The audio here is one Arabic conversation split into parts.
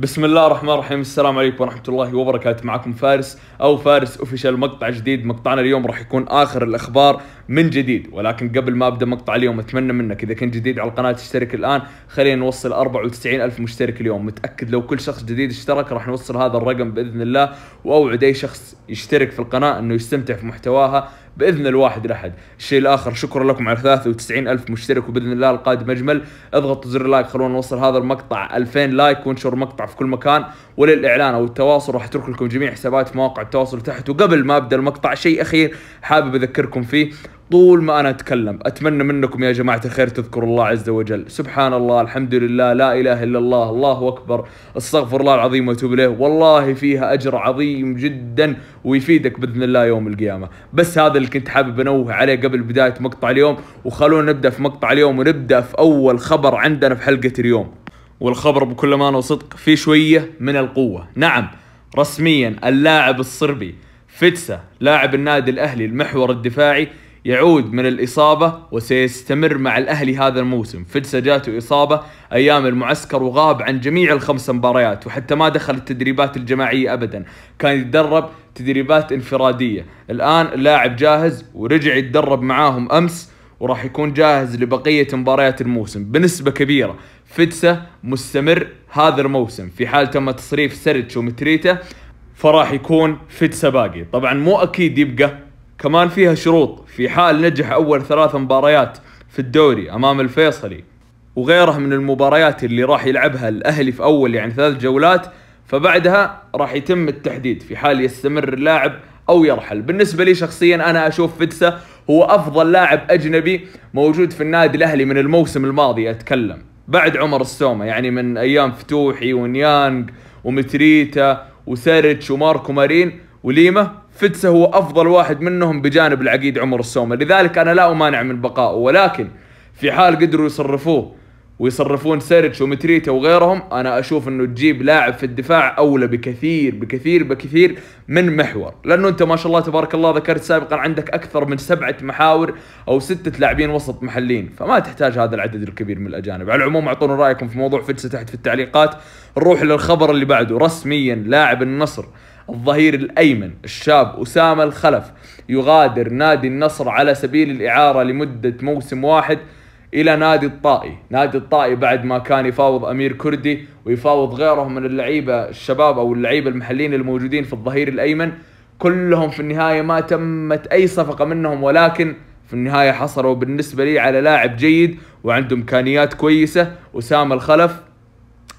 بسم الله الرحمن الرحيم السلام عليكم ورحمة الله وبركاته معكم فارس أو فارس أوفيشال مقطع جديد مقطعنا اليوم راح يكون آخر الأخبار من جديد ولكن قبل ما أبدأ مقطع اليوم أتمنى منك إذا كنت جديد على القناة تشترك الآن خلينا نوصل 94 ألف مشترك اليوم متأكد لو كل شخص جديد اشترك راح نوصل هذا الرقم بإذن الله وأوعد أي شخص يشترك في القناة أنه يستمتع في محتواها باذن الواحد الاحد الشيء الاخر شكرا لكم على 93 الف مشترك وباذن الله القادم اجمل اضغطوا زر اللايك خلونا نوصل هذا المقطع 2000 لايك وانشر المقطع في كل مكان وللاعلان او التواصل راح اترك لكم جميع حسابات مواقع التواصل تحت وقبل ما ابدا المقطع شيء اخير حابب اذكركم فيه طول ما انا اتكلم اتمنى منكم يا جماعه الخير تذكروا الله عز وجل سبحان الله الحمد لله لا اله الا الله الله اكبر استغفر الله العظيم واتوب اليه والله فيها اجر عظيم جدا ويفيدك باذن الله يوم القيامه بس هذا اللي كنت حابب انوه عليه قبل بدايه مقطع اليوم وخلونا نبدا في مقطع اليوم ونبدا في اول خبر عندنا في حلقه اليوم والخبر بكل امانه وصدق في شويه من القوه نعم رسميا اللاعب الصربي فتسا لاعب النادي الاهلي المحور الدفاعي يعود من الإصابة وسيستمر مع الأهلي هذا الموسم فدسة جاته إصابة أيام المعسكر وغاب عن جميع الخمس مباريات وحتى ما دخل التدريبات الجماعية أبدا كان يتدرب تدريبات انفرادية الآن اللاعب جاهز ورجع يتدرب معاهم أمس وراح يكون جاهز لبقية مباريات الموسم بنسبة كبيرة فتسة مستمر هذا الموسم في حال تم تصريف سرتش ومتريتا فراح يكون فتسة باقي طبعا مو أكيد يبقى كمان فيها شروط في حال نجح أول ثلاث مباريات في الدوري أمام الفيصلي وغيرها من المباريات اللي راح يلعبها الأهلي في أول يعني ثلاث جولات فبعدها راح يتم التحديد في حال يستمر اللاعب أو يرحل بالنسبة لي شخصيا أنا أشوف فيتسا هو أفضل لاعب أجنبي موجود في النادي الأهلي من الموسم الماضي أتكلم بعد عمر السومة يعني من أيام فتوحي ونيانج ومتريتا وسيرتش وماركو مارين وليما فيتسا هو افضل واحد منهم بجانب العقيد عمر السومه لذلك انا لا امانع من بقائه ولكن في حال قدروا يصرفوه ويصرفون سيرتش ومتريتا وغيرهم انا اشوف انه تجيب لاعب في الدفاع اولى بكثير بكثير بكثير من محور لانه انت ما شاء الله تبارك الله ذكرت سابقا عندك اكثر من سبعه محاور او سته لاعبين وسط محلين فما تحتاج هذا العدد الكبير من الاجانب على العموم اعطونا رايكم في موضوع فتسه تحت في التعليقات نروح للخبر اللي بعده رسميا لاعب النصر الظهير الأيمن الشاب أسامة الخلف يغادر نادي النصر على سبيل الإعارة لمدة موسم واحد إلى نادي الطائي نادي الطائي بعد ما كان يفاوض أمير كردي ويفاوض غيره من اللعيبة الشباب أو اللعيبة المحليين الموجودين في الظهير الأيمن كلهم في النهاية ما تمت أي صفقة منهم ولكن في النهاية حصلوا بالنسبة لي على لاعب جيد وعنده إمكانيات كويسة أسامة الخلف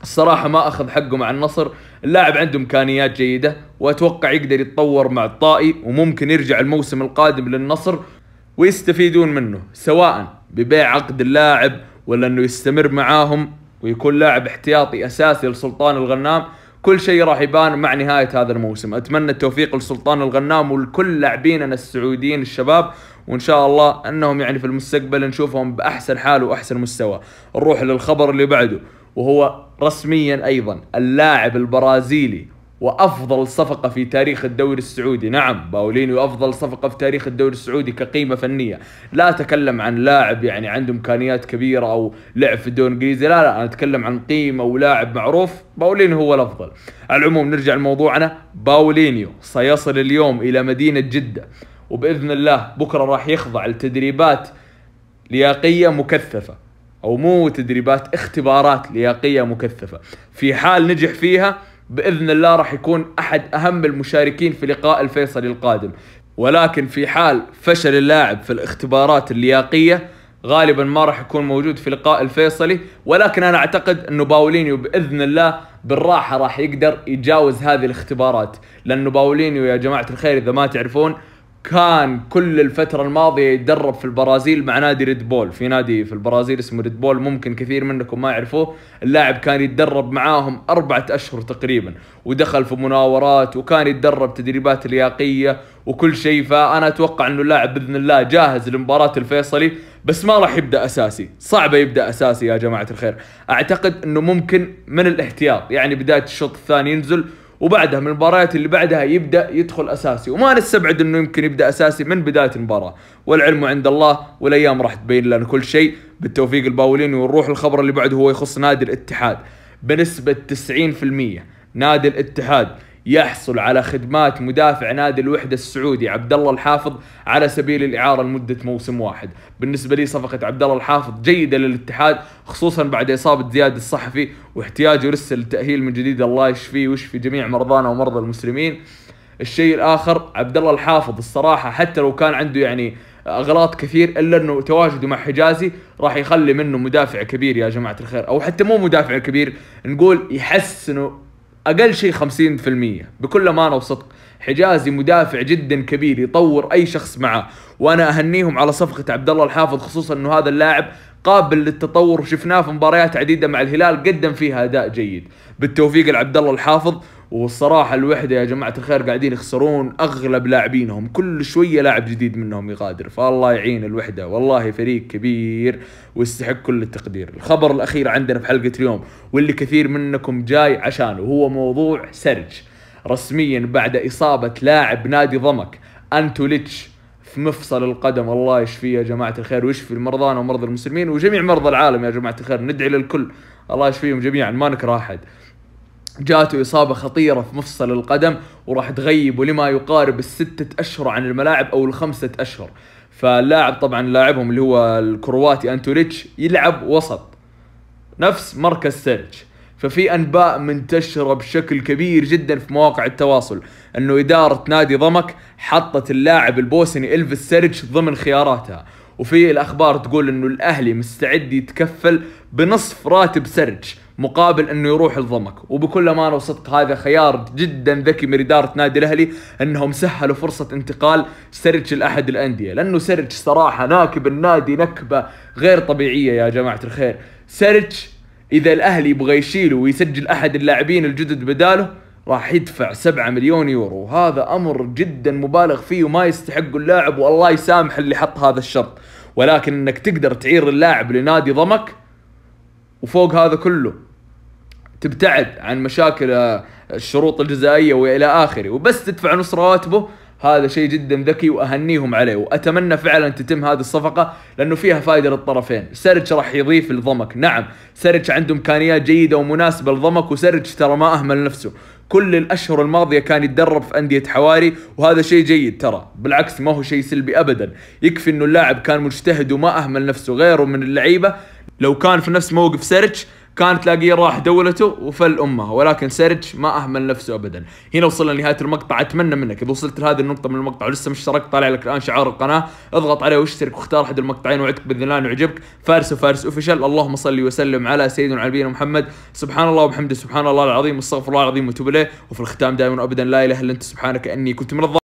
الصراحة ما أخذ حقه مع النصر اللاعب عنده امكانيات جيده واتوقع يقدر يتطور مع الطائي وممكن يرجع الموسم القادم للنصر ويستفيدون منه سواء ببيع عقد اللاعب ولا انه يستمر معاهم ويكون لاعب احتياطي اساسي لسلطان الغنام كل شيء راح يبان مع نهاية هذا الموسم أتمنى التوفيق لسلطان الغنام ولكل لاعبيننا السعوديين الشباب وإن شاء الله أنهم يعني في المستقبل نشوفهم بأحسن حال وأحسن مستوى نروح للخبر اللي بعده وهو رسميا أيضا اللاعب البرازيلي وافضل صفقه في تاريخ الدوري السعودي نعم باولينيو افضل صفقه في تاريخ الدوري السعودي كقيمه فنيه لا اتكلم عن لاعب يعني عنده امكانيات كبيره او لعب في الدوري الانجليزي لا لا انا اتكلم عن قيمه ولاعب معروف باولينيو هو الافضل على العموم نرجع لموضوعنا باولينيو سيصل اليوم الى مدينه جده وباذن الله بكره راح يخضع لتدريبات لياقيه مكثفه او مو تدريبات اختبارات لياقيه مكثفه في حال نجح فيها باذن الله راح يكون احد اهم المشاركين في لقاء الفيصلي القادم ولكن في حال فشل اللاعب في الاختبارات اللياقيه غالبا ما راح يكون موجود في لقاء الفيصلي ولكن انا اعتقد انه باولينيو باذن الله بالراحه راح يقدر يجاوز هذه الاختبارات لانه باولينيو يا جماعه الخير اذا ما تعرفون كان كل الفترة الماضية يتدرب في البرازيل مع نادي ريد بول في نادي في البرازيل اسمه ريد بول ممكن كثير منكم ما يعرفوه اللاعب كان يتدرب معاهم أربعة أشهر تقريبا ودخل في مناورات وكان يتدرب تدريبات لياقية وكل شيء فأنا أتوقع أنه اللاعب بإذن الله جاهز لمباراة الفيصلي بس ما راح يبدأ أساسي صعب يبدأ أساسي يا جماعة الخير أعتقد أنه ممكن من الاحتياط يعني بداية الشوط الثاني ينزل وبعدها من المباريات اللي بعدها يبدا يدخل اساسي وما نستبعد انه يمكن يبدا اساسي من بدايه المباراه والعلم عند الله والايام راح تبين لنا كل شيء بالتوفيق الباولين ونروح الخبر اللي بعده هو يخص نادي الاتحاد بنسبه 90% نادي الاتحاد يحصل على خدمات مدافع نادي الوحدة السعودي عبد الله الحافظ على سبيل الإعارة لمدة موسم واحد بالنسبة لي صفقة عبد الله الحافظ جيدة للاتحاد خصوصا بعد إصابة زياد الصحفي واحتياجه لسه للتأهيل من جديد الله يشفيه ويشفي جميع مرضانا ومرضى المسلمين الشيء الآخر عبد الله الحافظ الصراحة حتى لو كان عنده يعني اغلاط كثير الا انه تواجده مع حجازي راح يخلي منه مدافع كبير يا جماعه الخير او حتى مو مدافع كبير نقول يحسنوا اقل شيء 50% بكل امانه وصدق حجازي مدافع جدا كبير يطور اي شخص معاه وانا اهنيهم على صفقه عبد الله الحافظ خصوصا انه هذا اللاعب قابل للتطور وشفناه في مباريات عديده مع الهلال قدم فيها اداء جيد بالتوفيق لعبد الله الحافظ والصراحه الوحده يا جماعه الخير قاعدين يخسرون اغلب لاعبينهم كل شويه لاعب جديد منهم يغادر فالله يعين الوحده والله فريق كبير ويستحق كل التقدير الخبر الاخير عندنا في حلقه اليوم واللي كثير منكم جاي عشانه هو موضوع سرج رسميا بعد اصابه لاعب نادي ضمك انتوليتش في مفصل القدم الله يشفيه يا جماعه الخير ويشفي المرضان ومرضى المسلمين وجميع مرضى العالم يا جماعه الخير ندعي للكل الله يشفيهم جميعا ما نكره احد جاته إصابة خطيرة في مفصل القدم وراح تغيبه لما يقارب الستة أشهر عن الملاعب أو الخمسة أشهر فاللاعب طبعا لاعبهم اللي هو الكرواتي أنتوريتش يلعب وسط نفس مركز سيرج ففي انباء منتشره بشكل كبير جدا في مواقع التواصل انه اداره نادي ضمك حطت اللاعب البوسني الفيس سيرج ضمن خياراتها وفي الاخبار تقول انه الاهلي مستعد يتكفل بنصف راتب سيرج مقابل انه يروح الضمك وبكل امانه وصدق هذا خيار جدا ذكي من اداره نادي الاهلي انهم سهلوا فرصه انتقال سرج لاحد الانديه لانه سرج صراحه ناكب النادي نكبه غير طبيعيه يا جماعه الخير سرج اذا الاهلي يبغى يشيله ويسجل احد اللاعبين الجدد بداله راح يدفع 7 مليون يورو وهذا امر جدا مبالغ فيه وما يستحق اللاعب والله يسامح اللي حط هذا الشرط ولكن انك تقدر تعير اللاعب لنادي ضمك وفوق هذا كله تبتعد عن مشاكل آه، الشروط الجزائيه والى اخره وبس تدفع نص رواتبه هذا شيء جدا ذكي واهنيهم عليه واتمنى فعلا تتم هذه الصفقه لانه فيها فائده للطرفين، سيرج راح يضيف لضمك، نعم سيرج عنده امكانيات جيده ومناسبه لضمك وسيرج ترى ما اهمل نفسه، كل الاشهر الماضيه كان يتدرب في انديه حواري وهذا شيء جيد ترى، بالعكس ما هو شيء سلبي ابدا، يكفي انه اللاعب كان مجتهد وما اهمل نفسه، غيره من اللعيبه لو كان في نفس موقف سيرج كان تلاقيه راح دولته وفل امها ولكن سيرج ما اهمل نفسه ابدا هنا وصلنا لنهايه المقطع اتمنى منك اذا وصلت لهذه النقطه من المقطع ولسه مشترك طالع لك الان شعار القناه اضغط عليه واشترك واختار احد المقطعين وعدك باذن الله انه يعجبك فارس وفارس اوفيشال اللهم صل وسلم على سيدنا على نبينا محمد سبحان الله وبحمده سبحان الله العظيم واستغفر الله العظيم وتوب اليه وفي الختام دائما ابدا لا اله الا انت سبحانك اني كنت من الظالمين